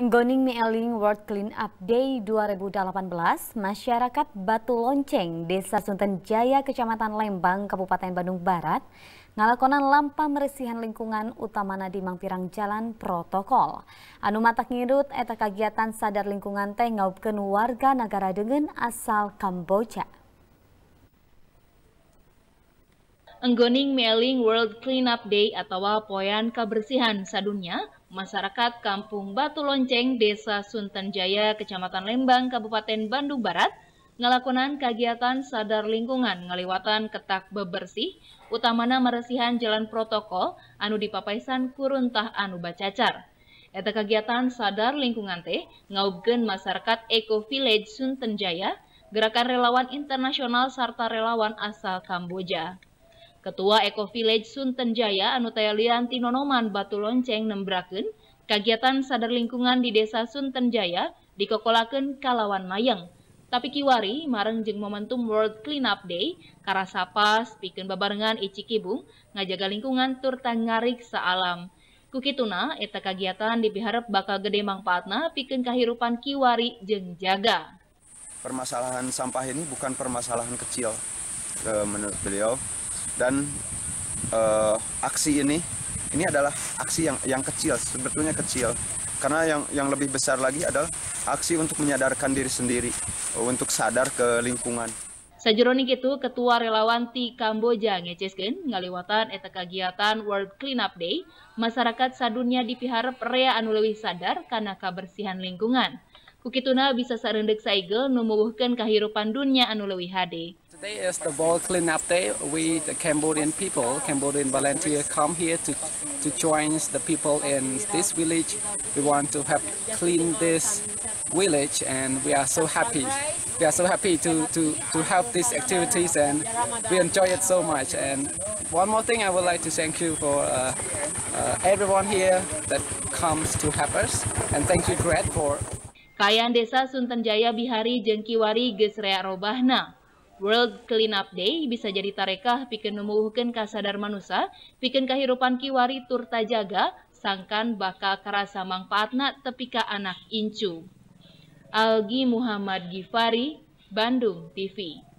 Ngoning Mieling World Clean Up Day 2018, masyarakat Batu Lonceng, Desa Sunten Jaya, Kecamatan Lembang, Kabupaten Bandung Barat, ngalakonan lampa meresihan lingkungan utama di Mangpirang Jalan Protokol. Anu matak ngirut, eta kegiatan sadar lingkungan teh ngaubken warga negara dengan asal Kamboja. Enggoning mailing World Cleanup Day atau Poyan Kebersihan Sadunya, masyarakat Kampung Batu Lonceng, Desa Sunten Jaya, Kecamatan Lembang, Kabupaten Bandung Barat, ngelakonan kegiatan sadar lingkungan ngeliwatan ketak bebersih, utamana meresihan jalan protokol anu dipapaisan kuruntah anu bacacar. Eta kegiatan sadar lingkungan teh ngaugen masyarakat Eco Village Sunten Jaya, gerakan relawan internasional serta relawan asal Kamboja. Ketua Eco Village Sunten Jaya Anutaya Lianti Nonoman Batu Lonceng Nembraken, kegiatan sadar lingkungan di Desa Sunten Jaya Kocolaken kalawan mayang. Tapi kiwari mareng jeng momentum World Cleanup Day karasapa bikin babarengan Kibung, ngajaga lingkungan turta ngarik saalam. Kukituna eta kegiatan dipiharap bakal gede mangpaatna bikin kehirupan kiwari jeng jaga permasalahan sampah ini bukan permasalahan kecil eh, menurut beliau dan uh, aksi ini ini adalah aksi yang yang kecil sebetulnya kecil karena yang yang lebih besar lagi adalah aksi untuk menyadarkan diri sendiri untuk sadar ke lingkungan. Sajeroning itu, Ketua Relawan Ti Kamboja ngeceskeun ngaliwatan eta kegiatan World Cleanup Day, masyarakat sadunya dipiharep rea anu lebih sadar karena kebersihan lingkungan. Kukituna bisa sarendek saigel numubuhkan kehidupan dunia anu leuwih hade. Today is the World Cleanup Day. We, the Cambodian people, Cambodian volunteers, come here to, to join the people in this village. We want to help clean this village and we are so happy. We are so happy to, to, to help these activities and we enjoy it so much. And one more thing I would like to thank you for uh, uh, everyone here that comes to help us. And thank you, Greg, for... Kayaan Desa Suntenjaya Bihari Jengkiwari Gesrea Robahna World Cleanup Day bisa jadi tarekah pikeun numuhkeun kasadar manusia, pikeun kahirupan kiwari turta jaga, sangkan bakal kerasa mangpaatna tepika anak incu. Algi Muhammad Gifari, Bandung TV.